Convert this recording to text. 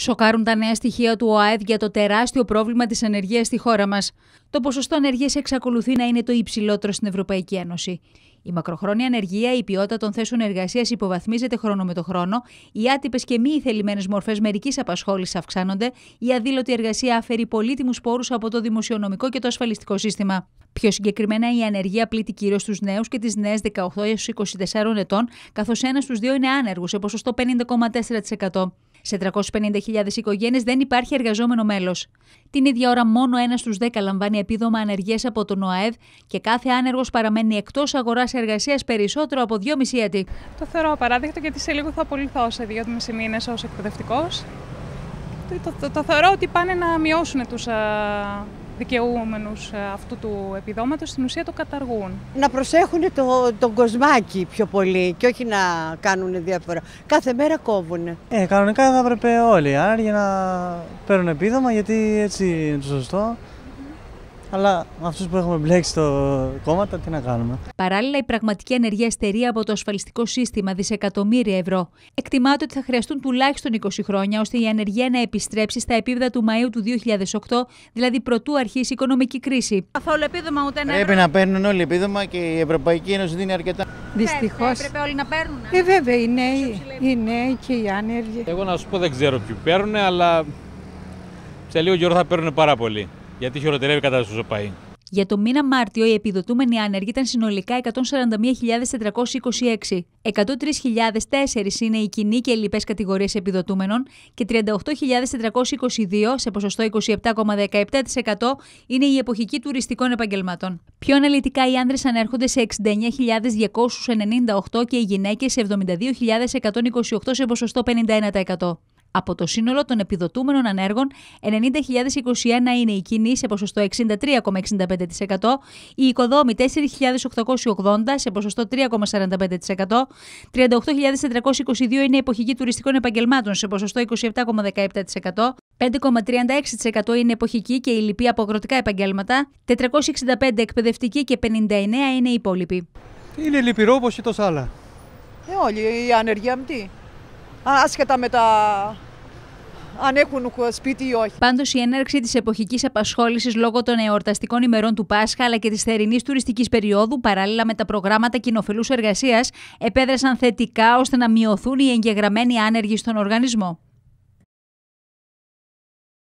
Σοκάρουν τα νέα στοιχεία του ΟΑΕΔ για το τεράστιο πρόβλημα της ανεργίας στη χώρα μας. Το ποσοστό ανεργίας εξακολουθεί να είναι το υψηλότερο στην Ευρωπαϊκή Ένωση. Η μακροχρόνια ανεργία, η ποιότητα των θέσεων εργασίας υποβαθμίζεται χρόνο με το χρόνο, οι άτυπες και μη ηθελημένες μορφές μερικής απασχόλησης αυξάνονται, η αδήλωτη εργασία αφαιρεί πολύτιμους πόρους από το δημοσιονομικό και το ασφαλιστικό σύστημα. Πιο συγκεκριμένα, η ανεργία πλήττει κυρίως τους νέους και τις νέες 18 έω 24 ετών, καθώς ένας στους δύο είναι άνεργος σε ποσοστό 50,4%. Σε 350.000 οικογένειες δεν υπάρχει εργαζόμενο μέλος. Την ίδια ώρα, μόνο ένας στους 10 λαμβάνει επίδομα ανεργίας από τον ΟΑΕΔ και κάθε άνεργος παραμένει εκτός αγοράς εργασίας περισσότερο από 2,5 έτη. Το θεωρώ απαράδεκτο γιατί σε λίγο θα απολυθώ σε 2,5 μήνες ως εκπαιδευτικός. Το, το, το, θεωρώ ότι πάνε να μειώσουν τους Δικαιούμένου ε, αυτού του επιδόματος στην ουσία το καταργούν. Να προσέχουν το, τον κοσμάκι πιο πολύ και όχι να κάνουν διάφορα. Κάθε μέρα κόβουν. Ε, κανονικά θα έπρεπε όλοι οι άνεργοι να παίρνουν επίδομα γιατί έτσι είναι το σωστό. Αλλά με αυτούς που έχουμε μπλέξει στο κόμμα, τι να κάνουμε. Παράλληλα, η πραγματική ανεργία στερεί από το ασφαλιστικό σύστημα δισεκατομμύρια ευρώ. Εκτιμάται ότι θα χρειαστούν τουλάχιστον 20 χρόνια ώστε η ανεργία να επιστρέψει στα επίπεδα του Μαου του 2008, δηλαδή πρωτού αρχίσει η οικονομική κρίση. Καθόλου επίδομα ούτε ένα. Πρέπει να παίρνουν όλοι επίδομα και η Ευρωπαϊκή Ένωση δίνει αρκετά. Δυστυχώ. Πρέπει όλοι να παίρνουν. Ε, βέβαια, οι νέοι, οι νέοι και οι άνεργοι. Εγώ να σου πω δεν ξέρω ποιοι παίρνουν, αλλά σε λίγο καιρό θα παίρνουν πάρα πολύ γιατί χειροτερεύει η κατάσταση όσο Για το μήνα Μάρτιο, οι επιδοτούμενοι άνεργοι ήταν συνολικά 141.426. 103.004 είναι οι κοινοί και λοιπές κατηγορίες επιδοτούμενων και 38.422 σε ποσοστό 27,17% είναι οι εποχικοί τουριστικών επαγγελματών. Πιο αναλυτικά, οι άνδρες ανέρχονται σε 69.298 και οι γυναίκες σε 72.128 σε ποσοστό 51%. Από το σύνολο των επιδοτούμενων ανέργων, 90.021 είναι οι κοινοί σε ποσοστό 63,65%, οι οικοδόμοι 4.880 σε ποσοστό 3,45%, 38.422 είναι εποχικοί τουριστικών επαγγελμάτων σε ποσοστό 27,17%, 5,36% είναι εποχικοί και η λοιποί από αγροτικά επαγγέλματα, 465 εκπαιδευτικοί και 59 είναι οι υπόλοιποι. Είναι λυπηρό όπως και τόσα άλλα. Ε, όλοι η ανεργία με τι. Άσχετα με τα αν έχουν σπίτι ή όχι. Πάντως, η έναρξη της εποχικής απασχόλησης λόγω των εορταστικών ημερών του Πάσχα αλλά και της θερινής τουριστικής περίοδου, παράλληλα με τα προγράμματα κοινοφελούς εργασίας, επέδρασαν θετικά ώστε να μειωθούν οι εγγεγραμμένοι άνεργοι στον οργανισμό.